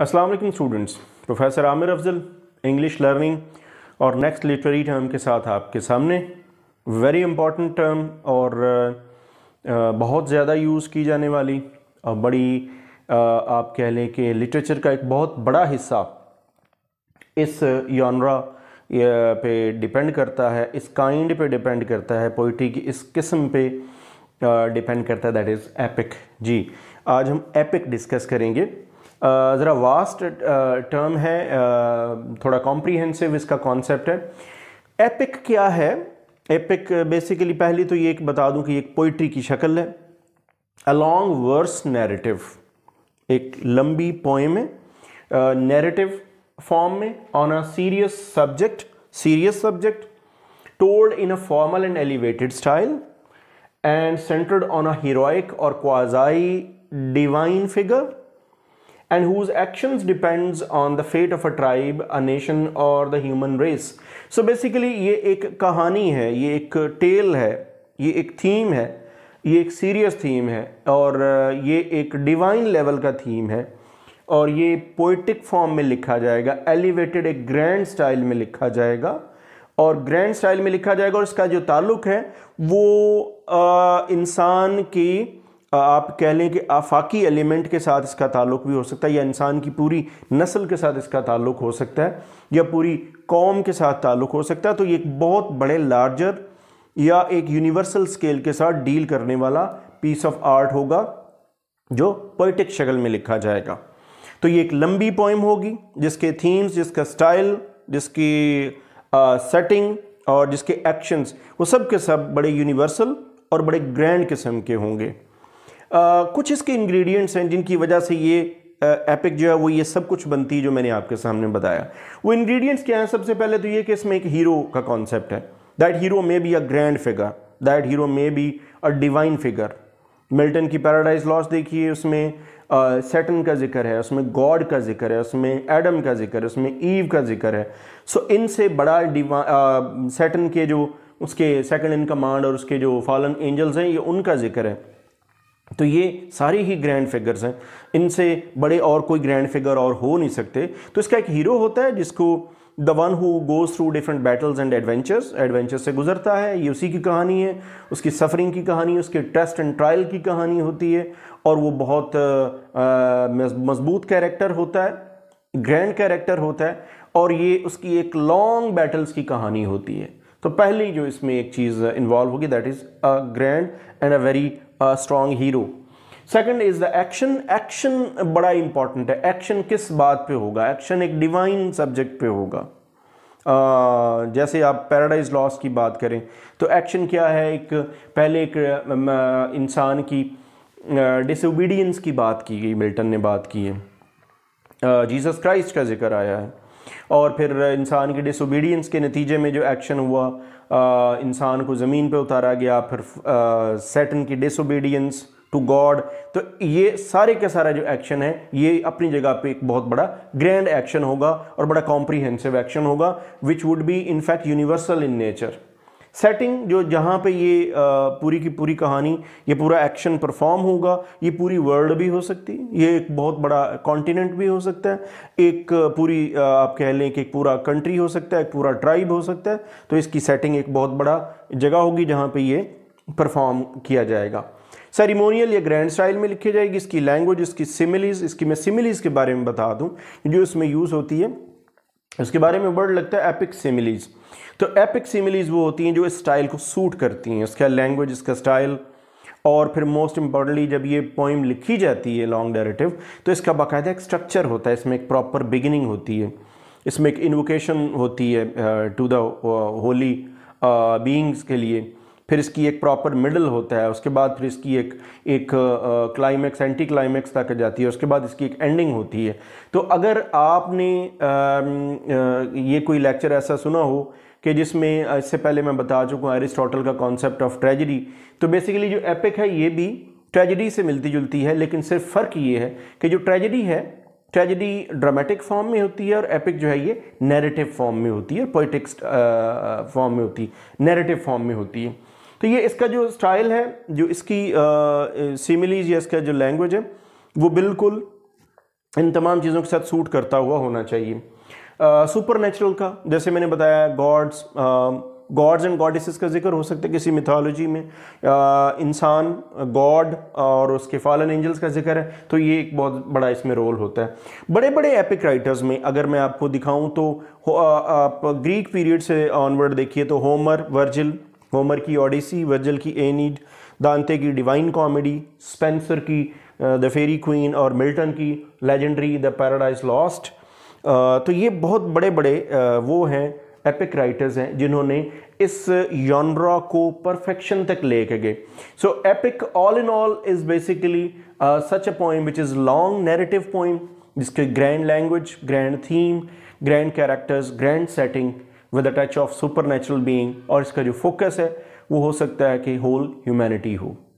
Aslam students professor Aamir Afzal English learning और next literary term के साथ आपके सामने वेरी इम्पॉर्टेंट टर्म और uh, uh, बहुत ज़्यादा यूज़ की जाने वाली और बड़ी uh, आप कह लें कि लिटरेचर का एक बहुत बड़ा हिस्सा इस यानरा पे डिपेंड करता है इस काइंड पे डिपेंड करता है पोइट्री की इस किस्म पे डिपेंड करता है दैट इज़ एपिक जी आज हम एपिक डिस्कस करेंगे ज़रा वास्ट टर्म है थोड़ा कॉम्प्रीहेंसिव इसका कॉन्सेप्ट है एपिक क्या है एपिक बेसिकली पहली तो ये एक बता दूं कि एक पोइट्री की शक्ल है अलॉन्ग वर्स नैरेटिव एक लंबी पोएम है नैरेटिव फॉर्म में on a serious subject serious subject told in a formal and elevated style and centred on a heroic or quasi divine figure and whose actions depends on the fate of a tribe, a nation or the human race. So basically ये एक कहानी है ये एक tale है ये एक theme है ये एक serious theme है और ये एक divine level का theme है और ये पोइटिक फॉर्म में लिखा जाएगा एलिवेटेड एक ग्रैंड स्टाइल में लिखा जाएगा और ग्रैंड स्टाइल में लिखा जाएगा और इसका जो ताल्लुक है वो इंसान की आप कह लें कि आफाकी एलिमेंट के साथ इसका ताल्लुक भी हो सकता है या इंसान की पूरी नस्ल के साथ इसका ताल्लुक हो सकता है या पूरी कौम के साथ ताल्लुक हो सकता है तो ये एक बहुत बड़े लार्जर या एक यूनिवर्सल स्केल के साथ डील करने वाला पीस ऑफ आर्ट होगा जो पोइटिक शक्ल में लिखा जाएगा तो ये एक लंबी पोइम होगी जिसके थीम्स जिसका स्टाइल जिसकी सेटिंग और जिसके एक्शंस वो सब के सब बड़े यूनिवर्सल और बड़े ग्रैंड किस्म के होंगे कुछ इसके इंग्रेडिएंट्स हैं जिनकी वजह से ये एपिक जो है वो ये सब कुछ बनती है जो मैंने आपके सामने बताया वो इंग्रेडिएंट्स क्या हैं सबसे पहले तो ये कि इसमें एक हीरो का कॉन्सेप्ट है that hero may be a grand figure that hero may be a divine figure Milton की पैराडाइज लॉस देखिए उसमें सेटन का जिक्र है उसमें गॉड का जिक्र है उसमें एडम का जिक्र है उसमें ईव का जिक्र है सो so, इनसे बड़ा सेटन के जो उसके सेकंड इन कमांड और उसके जो फॉलन एंजल्स हैं ये उनका जिक्र है तो ये सारी ही ग्रैंड फिगर्स हैं इनसे बड़े और कोई ग्रैंड फिगर और हो नहीं सकते तो इसका एक हीरो होता है जिसको the one who goes through different battles and adventures adventure से गुजरता है ये उसी की कहानी है उसकी सफरिंग की कहानी उसके टेस्ट एंड ट्रायल की कहानी होती है और वो बहुत मजबूत कैरेक्टर होता है ग्रैंड कैरेक्टर होता है और ये उसकी एक लॉन्ग बैटल्स की कहानी होती है तो पहली जो इसमें एक चीज़ इन्वॉल्व होगी that is a grand and a very strong hero second is the action action बड़ा इंपॉर्टेंट है एक्शन किस बात पे होगा एक्शन एक डिवाइन सब्जेक्ट पे होगा Uh, जैसे आप पैराडाइज लॉस की बात करें तो एक्शन क्या है एक पहले एक um, uh, इंसान की डिसोबीडियंस uh, की बात की गई मिल्टन ने बात की है जीसस uh, क्राइस्ट का जिक्र आया है और फिर इंसान की डिसोबीडियंस के नतीजे में जो एक्शन हुआ इंसान को ज़मीन पे उतारा गया फिर सेटन की डिसोबीडियंस टू गॉड तो ये सारे का सारा जो एक्शन है ये अपनी जगह पे एक बहुत बड़ा ग्रैंड एक्शन होगा और बड़ा कॉम्प्रीहेंसिव एक्शन होगा which would be in fact universal in nature setting जो जहाँ पे ये पूरी की पूरी कहानी ये पूरा एक्शन परफॉर्म होगा ये पूरी वर्ल्ड भी हो सकती है ये एक बहुत बड़ा कॉन्टिनेंट भी हो सकता है एक पूरी आप कह लें कि एक पूरा कंट्री हो सकता है एक पूरा ट्राइब हो सकता है तो इसकी सेटिंग एक बहुत बड़ा जगह होगी जहाँ पर ये परफॉर्म किया जाएगा सेरिमोनियल या ग्रैंड स्टाइल में लिखी जाएगी इसकी लैंग्वेज इसकी सिमिलीज इसकी मैं सिमिलीज के बारे में बता दूं जो इसमें यूज़ होती है उसके बारे में वर्ड लगता है एपिक सिमिलीज तो एपिक सिमिलीज वो होती हैं जो इस स्टाइल को सूट करती हैं उसका लैंग्वेज इसका स्टाइल और फिर मोस्ट इम्पॉर्टेंटली जब ये पोइम लिखी जाती है लॉन्ग डायरेटिव तो इसका बाकायदा एक स्ट्रक्चर होता है इसमें एक प्रॉपर बिगिनिंग होती है इसमें एक इन्वोकेशन होती है टू द होली बींग्स के लिए फिर इसकी एक प्रॉपर मिडल होता है उसके बाद फिर इसकी एक एक क्लाइमैक्स एंटी क्लाइमैक्स तक जाती है उसके बाद इसकी एक एंडिंग होती है तो अगर आपने ये कोई लेक्चर ऐसा सुना हो कि जिसमें इससे पहले मैं बता चुका एरिस्टोटल का कॉन्सेप्ट ऑफ ट्रेजडी तो बेसिकली जो एपिक है ये भी ट्रेजडी से मिलती जुलती है लेकिन सिर्फ फ़र्क ये है कि जो ट्रेजडी है ट्रेजडी ड्रामेटिक फॉर्म में होती है और एपिक जो है ये नैरेटिव फॉर्म में होती है पोइटिक्स फॉर्म में होती है नैरेटिव फॉर्म में होती है तो ये इसका जो स्टाइल है जो इसकी सिमिलीज या इसका जो लैंग्वेज है वो बिल्कुल इन तमाम चीज़ों के साथ सूट करता हुआ होना चाहिए सुपर नेचुरल का जैसे मैंने बताया गॉड्स गॉड्स एंड गॉडेसेस का जिक्र हो सकता है किसी मिथोलॉजी में इंसान गॉड और उसके फॉलन एंजल्स का जिक्र है तो ये एक बहुत बड़ा इसमें रोल होता है बड़े बड़े एपिक राइटर्स में अगर मैं आपको दिखाऊं तो आप ग्रीक पीरियड से ऑनवर्ड देखिए तो होमर वर्जिल होमर की ओडिसी वजल की ए नीड दानते की डिवाइन कॉमेडी स्पेंसर की द फेरी क्वीन और मिल्टन की लेजेंडरी द पैराडाइज लॉस्ट तो ये बहुत बड़े बड़े वो हैं एपिक राइटर्स हैं जिन्होंने इस योनरा को परफेक्शन तक ले के गए so epic all in all is basically such a poem which is long narrative poem जिसके grand language grand theme grand characters grand setting with a touch of super natural being और इसका जो focus है वो हो सकता है कि होल ह्यूमैनिटी हो